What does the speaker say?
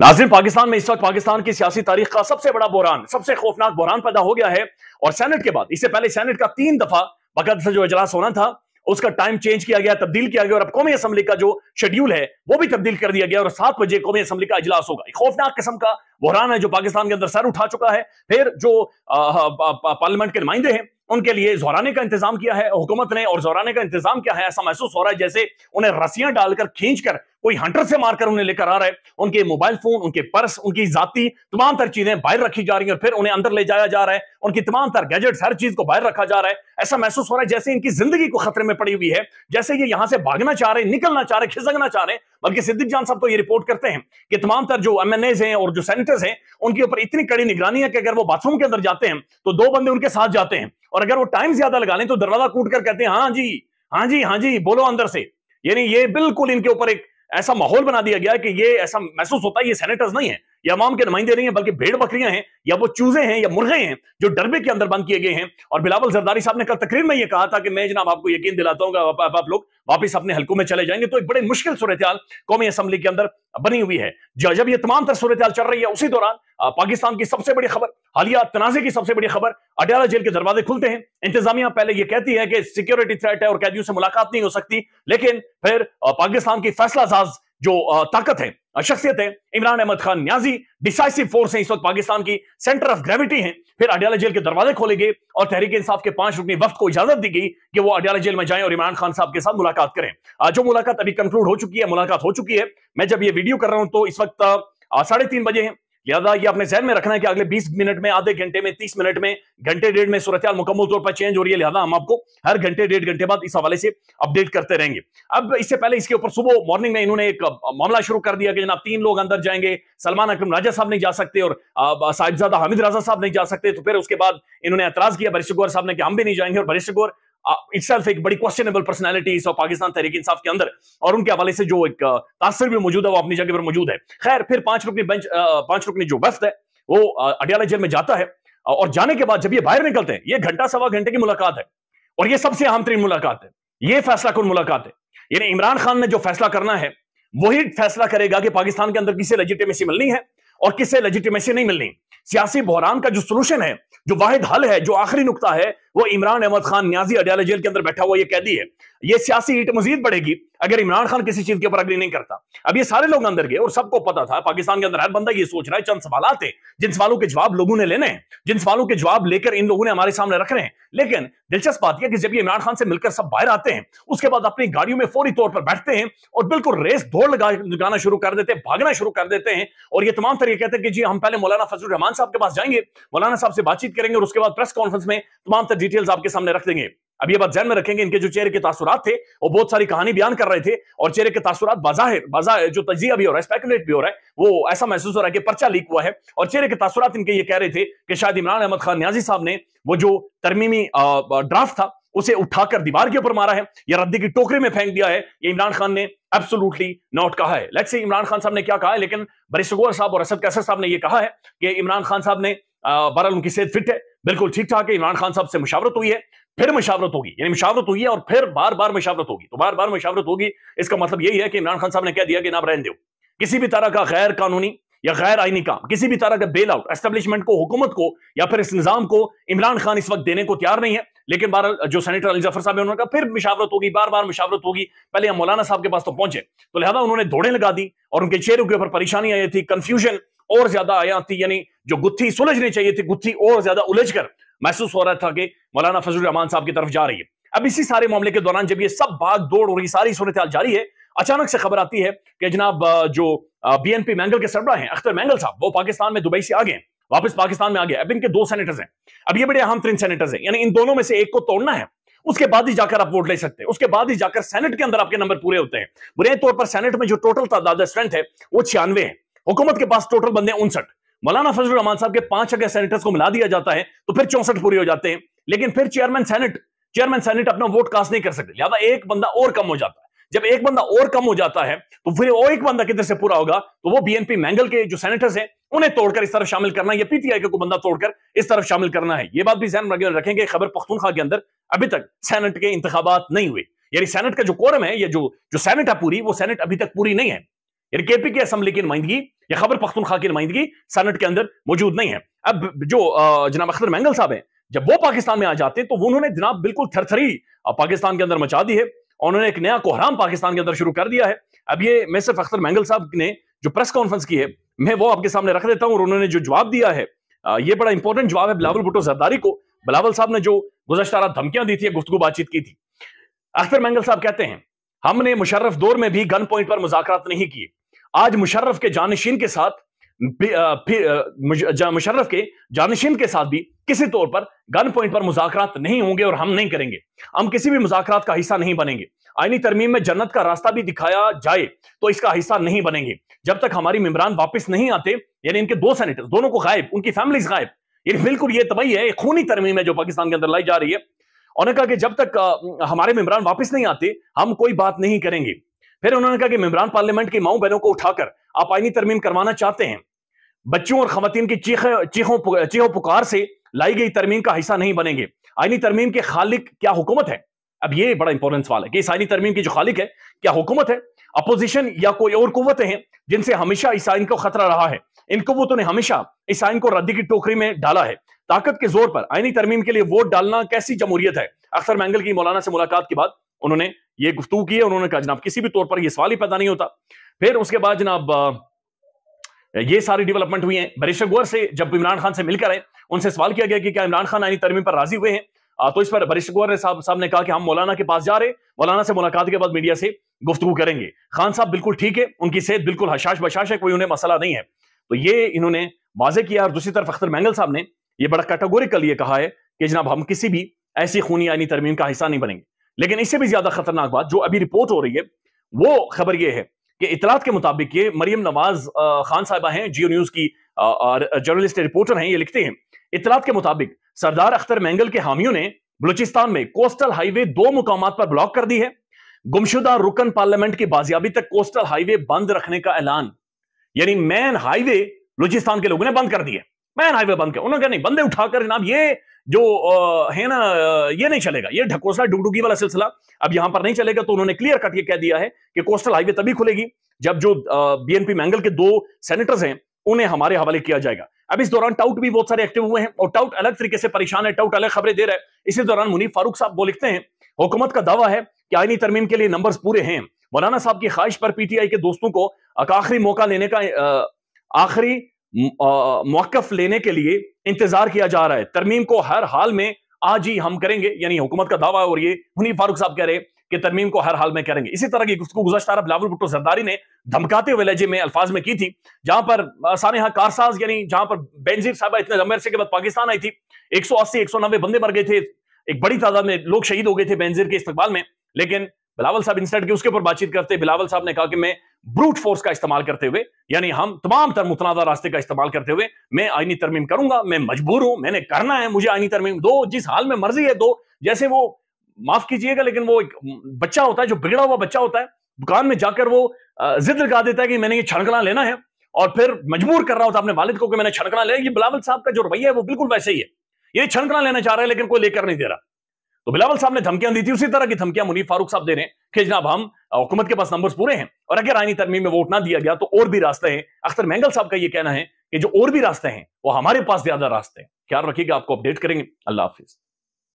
नाजिम पाकिस्तान में इस वक्त पाकिस्तान की सियासी तारीख का सबसे बड़ा बहरान सबसे खौफनाक बहरान पैदा हो गया है और सैनेट के बाद इससे पहले सैनेट का तीन दफा बकद से जो इजलास होना था उसका टाइम चेंज किया गया तब्दील किया गया और अब कौमी असम्बली का जो शेड्यूल है वो भी तब्दील कर दिया गया और सात बजे कौमी असम्बली का इजलास होगा खौफनाक किस्म का बहरान है जो पाकिस्तान के अंदर सर उठा चुका है फिर जो पार्लियामेंट के नुमाइंदे हैं उनके लिए जोराने का इंतजाम किया है हुकूमत ने और जोराने का इंतजाम किया है ऐसा महसूस हो रहा है जैसे उन्हें रस्सियां डालकर खींचकर कोई हंटर से मारकर उन्हें लेकर आ रहा है उनके मोबाइल फोन उनके पर्स उनकी जाति तमाम तर चीजें बाहर रखी जा रही है और फिर उन्हें अंदर ले जाया जा रहा है उनकी तमाम तर गैजेट्स हर चीज को बाहर रखा जा रहा है ऐसा महसूस हो रहा है जैसे इनकी जिंदगी को खतरे में पड़ी हुई है जैसे ये यहां से भागना चाह रहे निकलना चाह रहे खिसकना चाह रहे बल्कि सिद्दीक जान साहब तो ये रिपोर्ट करते हैं कि तमाम तर जो एम हैं और जो सेनेटर्स हैं उनके ऊपर इतनी कड़ी निगरानी है कि अगर वो बाथरूम के अंदर जाते हैं तो दो बंदे उनके साथ जाते हैं और अगर वो टाइम ज्यादा लगा लें तो दरवाजा कूट कर कहते हैं हाँ जी हाँ जी हाँ जी बोलो अंदर से यानी ये बिल्कुल इनके ऊपर एक ऐसा माहौल बना दिया गया कि ये ऐसा महसूस होता है ये सेनेटर्स नहीं है या अवाम के नुमाइंदे नहीं है बल्कि भेड़ बकरियां हैं या वो चूजे हैं या मुर्गे हैं जो डरबे के अंदर बंद किए गए हैं और बिलावल जरदारी साहब ने कल तकरीर में ये कहा था कि मैं जनाब आपको यकीन दिलाता हूँ आप, आप, आप लोग वापस अपने हल्कों में चले जाएंगे तो एक बड़ी मुश्किल सूरत कौमी असम्बली के अंदर बनी हुई है जब ये तमाम तरह सूरत चल रही है उसी दौरान पाकिस्तान की सबसे बड़ी खबर हालिया तनाजे की सबसे बड़ी खबर अडियाला जेल के दरवाजे खुलते हैं इंतजामिया पहले यह कहती है कि सिक्योरिटी थ्रेट है और कैदियों से मुलाकात नहीं हो सकती लेकिन फिर पाकिस्तान की फैसला साज जो ताकत है शख्सियत है इमरान अहमद खान न्याजी डिसाइसिव फोर्स है इस वक्त पाकिस्तान की सेंटर ऑफ ग्रेविटी है फिर अडियाला जेल के दरवाजे खोले गए और तहरीक इंसाफ के पांच रुकनी वक्त को इजाजत दी गई कि वो अडियाला जेल में जाएं और इमरान खान साहब के साथ मुलाकात करें जो मुलाकात अभी कंक्लूड हो चुकी है मुलाकात हो चुकी है मैं जब ये वीडियो कर रहा हूं तो इस वक्त साढ़े तीन बजे हैं लिहाजा ये अपने जहन में रखना है कि अगले 20 मिनट में आधे घंटे में 30 मिनट में घंटे डेढ़ में सूरत मुकम्मल तौर पर चेंज हो रही है लिहाजा हम आपको हर घंटे डेढ़ घंटे बाद इस हवाले से अपडेट करते रहेंगे अब इससे पहले इसके ऊपर सुबह मॉर्निंग में इन्होंने एक मामला शुरू कर दिया कि जनाब तीन लोग अंदर जाएंगे सलमान अक्रम राजा साहब नहीं जा सकते और साहिबजादा हमिद राजा साहब नहीं जा सकते तो फिर उसके बाद इन्होंने एतराज किया बरिश गौर साहब ने कि हम भी नहीं जाएंगे और बरिश गौर इट्सल्फ uh, एक बड़ी क्वेश्चनेबल पर्सनैलिटी और पाकिस्तान तहरीक इंसाफ के अंदर और उनके हवाले से जो एक uh, तासर भी मौजूद है वो अपनी जगह पर मौजूद है खैर फिर पांच रुकनी बेंच uh, पांच रुकनी जो वफ्त है वो अडियाला जेल में जाता है और जाने के बाद जब ये बाहर निकलते हैं ये घंटा सवा घंटे की मुलाकात है और ये सबसे अहम तरीन मुलाकात है ये फैसला कौन मुलाकात है यानी इमरान खान ने जो फैसला करना है वही फैसला करेगा कि पाकिस्तान के अंदर किसे लेजिटिमेसी मिलनी है और किसे लेजिटिमेसी नहीं मिलनी सियासी बहरान का जो सोल्यूशन है जो वाहिद हल है जो आखिरी नुकता है वो इमरान अहमद खान न्याजी अडियाला जेल के अंदर बैठा हुआ ये कैदी है ये सियासी हिट मजीद बढ़ेगी अगर इमरान खान किसी चीज के ऊपर अग्री नहीं करता अब ये सारे लोग अंदर गए और सबको पता था पाकिस्तान के अंदर हर बंदा ये सोच रहा है चंद सवाल आते जिन सवालों के जवाब लोगों ने लेने हैं जिन सवालों के जवाब लेकर इन लोगों ने हमारे सामने रख रहे हैं लेकिन दिलचस्प बात यह कि जब ये इमरान खान से मिलकर सब बाहर आते हैं उसके बाद अपनी गाड़ियों में फौरी तौर पर बैठते हैं और बिल्कुल रेस दौड़ लगा लगाना शुरू कर देते हैं भागना शुरू कर देते हैं और ये तमाम तरीके कहते हैं कि जी हम पहले मौलाना फजल रहमान साहब के पास जाएंगे मौलाना साहब से बातचीत करेंगे और उसके बाद प्रेस कॉन्फ्रेंस में तमाम डिटेल्स आपके सामने रख देंगे अब ये बात जहन में रखेंगे इनके जो चेहरे के तासुरात थे वो बहुत सारी कहानी बयान कर रहे थे और चेहरे के तासुरात बाजाहिर बाजाहिर जो तजिया भी हो रहा है स्पेकुलेट भी हो रहा है वो ऐसा महसूस हो रहा है कि पर्चा लीक हुआ है और चेहरे के तासुरात इनके ये कह रहे थे कि शायद इमरान अहमद खान न्याजी साहब ने वो जो तरमीमी ड्राफ्ट था उसे उठाकर दीवार के ऊपर मारा है या रद्दी की टोकरी में फेंक दिया है ये इमरान खान ने एब्सोलूटली नॉट कहा है लेट्स से इमरान खान साहब ने क्या कहा है लेकिन बरिशोर साहब और असद कैसर साहब ने यह कहा है कि इमरान खान साहब ने बहरहाल उनकी सेहत फिट है बिल्कुल ठीक ठाक है इमरान खान साहब से मुशावरत हुई है फिर मुशावरत होगी यानी मुशावरत हुई है और फिर बार बार मुशावरत होगी तो बार बार मुशावरत होगी इसका मतलब यही है कि इमरान खान साहब ने कह दिया कि ना रहन दो किसी भी तरह का गैर कानूनी या गैर आईनी काम किसी भी तरह का बेल आउट एस्टेब्लिशमेंट को हुकूमत को या फिर इस निजाम को इमरान खान इस वक्त देने को तैयार नहीं है लेकिन बार जो सेनेटर अली जफर साहब है उन्होंने कहा फिर मुशावरत होगी बार बार मुशावरत होगी पहले हम मौलाना साहब के पास तो पहुंचे तो लिहाजा उन्होंने दौड़े लगा दी और उनके चेहरे के ऊपर परेशानी आई थी कंफ्यूजन और ज्यादा आया थी यानी जो गुत्थी सुलझनी चाहिए थी गुत्थी और ज्यादा उलझ कर महसूस हो रहा था कि मौलाना फजल रहमान साहब की तरफ जा रही है अब इसी सारे मामले के दौरान जब ये सब भाग दौड़ और ये सारी सूरत जारी है अचानक से खबर आती है कि जनाब जो बीएनपी मैंगल के सरबरा हैं अख्तर मैंगल साहब वो पाकिस्तान में दुबई से आ गए वापस पाकिस्तान में आ गए अब इनके दो सेनेटर्स हैं अब ये बड़े अहम तीन सेनेटर्स हैं यानी इन दोनों में से एक को तोड़ना है उसके बाद ही जाकर आप वोट ले सकते हैं उसके बाद ही जाकर सेनेट के अंदर आपके नंबर पूरे होते हैं बुरे तौर पर सेनेट में जो टोटल तादाद स्ट्रेंथ है वो छियानवे है हुकूमत के पास टोटल बंदे उनसठ मौलाना फजल रहमान साहब के पांच अगर सेनेटर्स को मिला दिया जाता है तो फिर चौसठ पूरे हो जाते हैं लेकिन फिर चेयरमैन सेनेट चेयरमैन सेनेट अपना वोट कास्ट नहीं कर सकते लिहाजा एक बंदा और कम हो जाता है जब एक बंदा और कम हो जाता है तो फिर वो एक बंदा किधर से पूरा होगा तो वो बीएनपी मैंगल के जो सेनेटर्स हैं उन्हें तोड़कर इस तरफ शामिल करना या पीटीआई का को बंदा तोड़कर इस तरफ शामिल करना है ये बात भी जहन रखेंगे खबर पख्तूनखा के अंदर अभी तक सेनेट के इंतबात नहीं हुए यानी सेनेट का जो कोरम है या जो जो सेनेट है पूरी वो सेनेट अभी तक पूरी नहीं है यानी केपी की असेंबली की नुमाइंदगी यह खबर पख्तनखा की नुमाइंदगी सनट के अंदर मौजूद नहीं है अब जो जनाब अख्तर मैंगल साहब हैं जब वो पाकिस्तान में आ जाते हैं तो उन्होंने जनाब बिल्कुल थरथरी पाकिस्तान के अंदर मचा दी है उन्होंने एक नया कोहराम पाकिस्तान के अंदर शुरू कर दिया है अब ये मैं सिर्फ अख्तर मैंगल साहब ने जो प्रेस कॉन्फ्रेंस की है मैं वो आपके सामने रख देता हूँ और उन्होंने जो जवाब दिया है ये बड़ा इंपॉर्टेंट जवाब है बिलावल भुटो जरदारी को बिलावल साहब ने जो गुजशत रात धमकियां दी थी गुफ्तु बातचीत की थी अख्तर मैंगल साहब कहते हैं हमने मुशर्रफ दौर में भी गन पॉइंट पर मुजाकर नहीं किए आज मुशर्रफ के जानशीन के साथ फिर मुशर्रफ के जानशीन के साथ भी किसी तौर पर गन पॉइंट पर मुजाकरात नहीं होंगे और हम नहीं करेंगे हम किसी भी मुजाकरात का हिस्सा नहीं बनेंगे आईनी तरमीम में जन्नत का रास्ता भी दिखाया जाए तो इसका हिस्सा नहीं बनेंगे जब तक हमारी मेम्बरान वापस नहीं आते यानी इनके दो सैनिटर दोनों को गायब उनकी फैमिली गायब ये बिल्कुल ये तबाही है खूनी तरमीम है जो पाकिस्तान के अंदर लाई जा रही है उन्होंने कहा कि जब तक हमारे मेम्बरान वापस नहीं आते हम कोई बात नहीं करेंगे फिर उन्होंने कहा कि मेम्बरान पार्लियामेंट की माओ बहनों को उठाकर आप आईनी तरमीम करवाना चाहते हैं बच्चों और खातन की चीखे चीखों चीखों पुकार से लाई गई तरमीम का हिस्सा नहीं बनेंगे आईनी तरमीम के खालिक क्या हुकूमत है अब ये बड़ा इंपॉर्टेंट सवाल है कि इस आईनी तरमीम की जो खालिक है क्या हुकूमत है अपोजिशन या कोई और कुतें हैं जिनसे हमेशा इस आइन को खतरा रहा है इन कुतों ने हमेशा इस आइन को रद्दी की टोकरी में डाला है ताकत के जोर पर आईनी तरमीम के लिए वोट डालना कैसी जमहूरियत है अक्सर मैंगल की मौलाना से मुलाकात के बाद उन्होंने ये गुफ्तु की है उन्होंने कहा जनाब किसी भी तौर पर यह सवाल ही पैदा नहीं होता फिर उसके बाद जनाब ये सारी डेवलपमेंट हुई है बरिश गोर से जब इमरान खान से मिलकर आए उनसे सवाल किया गया कि क्या इमरान खान आईनी तरमी पर राजी हुए हैं तो इस पर बरिश गोर साहब साहब ने कहा कि हम मौलाना के पास जा रहे मौलाना से मुलाकात के बाद मीडिया से गुफ्तु करेंगे खान साहब बिल्कुल ठीक है उनकी सेहत बिल्कुल हशाश बशाश है कोई उन्हें मसला नहीं है तो ये इन्होंने वाजे किया और दूसरी तरफ अख्तर मैंगल साहब ने यह बड़ा कैटेगोरिकल ये कहा है कि जनाब हम किसी भी ऐसी खूनी आईनी तरमीम का हिस्सा नहीं बनेंगे लेकिन इससे भी ज्यादा खतरनाक बात जो अभी रिपोर्ट हो रही है वो खबर यह है कि इतलात के मुताबिक ये मरियम नवाज खान साहबा हैं जियो न्यूज की जर्नलिस्ट रिपोर्टर हैं ये लिखते हैं इतलात के मुताबिक सरदार अख्तर मैंगल के हामियों ने बलूचिस्तान में कोस्टल हाईवे दो मुकाम पर ब्लॉक कर दी है गुमशुदा रुकन पार्लियामेंट की बाजियाबी तक कोस्टल हाईवे बंद रखने का ऐलान यानी मेन हाईवे बलूचिस्तान के लोगों ने बंद कर दिया मैन हाईवे बंद कर उन्होंने कहा नहीं बंदे उठाकर जनाब ये जो आ, है ना ये नहीं चलेगा ये ढकोसला डुगडुगी वाला सिलसिला अब यहां पर नहीं चलेगा तो उन्होंने क्लियर कट ये कह दिया है कि कोस्टल हाईवे तभी खुलेगी जब जो बीएनपी मैंगल के दो सेनेटर्स हैं उन्हें हमारे हवाले किया जाएगा अब इस दौरान टाउट भी बहुत सारे एक्टिव हुए हैं और टाउट अलग तरीके से परेशान है टाउट अलग खबरें दे रहे हैं इसी दौरान मुनीफ फारूक साहब वो लिखते हैं हुकूमत का दावा है कि आईनी तरमीम के लिए नंबर पूरे हैं मौलाना साहब की ख्वाहिश पर पीटीआई के दोस्तों को आखिरी मौका लेने का आखिरी मौकफ लेने के लिए इंतजार किया जा रहा है तरमीम को हर हाल में आज ही हम करेंगे यानी हुकूमत का दावा और ये हुनी फारूक साहब कह रहे हैं कि तरमीम को हर हाल में करेंगे इसी तरह की गुफ्तु गुजशत अरब लावल भुट्टो सरदारी ने धमकाते हुए लहजे में अल्फाज में की थी जहां पर सारे सानहा कारसाज यानी जहां पर बेनजीर साहबा इतने लंबे अरसे के बाद पाकिस्तान आई थी एक सौ अस्सी एक सौ नब्बे बंदे मर गए थे एक बड़ी तादाद में लोग शहीद हो गए थे बेनजीर के इस्तकबाल में लेकिन बिलावल साहब इंसिडेंट के उसके ऊपर बातचीत करते बिलावल साहब ने कहा कि मैं ब्रूट फोर्स का इस्तेमाल करते हुए यानी हम तमाम तर मुतनादा रास्ते का इस्तेमाल करते हुए मैं आईनी तरमीम करूंगा मैं मजबूर हूं मैंने करना है मुझे आईनी तरमीम दो जिस हाल में मर्जी है दो जैसे वो माफ कीजिएगा लेकिन वो एक बच्चा होता है जो बिगड़ा हुआ बच्चा होता है दुकान में जाकर वो जिद लगा देता है कि मैंने ये छड़कना लेना है और फिर मजबूर कर रहा होता अपने वालिद को कि मैंने छड़कना लेना ये बिलावल साहब का जो रवैया है वो बिल्कुल वैसे ही है ये छड़कना लेना चाह रहा है लेकिन कोई लेकर नहीं दे रहा तो बिलावल साहब ने धमकियां दी थी उसी तरह की धमकियां मुनीफ फारूक साहब दे रहे हैं कि जनाब हम हुकूमत के पास नंबर्स पूरे हैं और अगर आईनी तरमीम में वोट ना दिया गया तो और भी रास्ते हैं अख्तर मैंगल साहब का यह कहना है कि जो और भी रास्ते हैं वो हमारे पास ज्यादा रास्ते हैं ख्याल रखिएगा आपको अपडेट करेंगे अल्लाह हाफिज़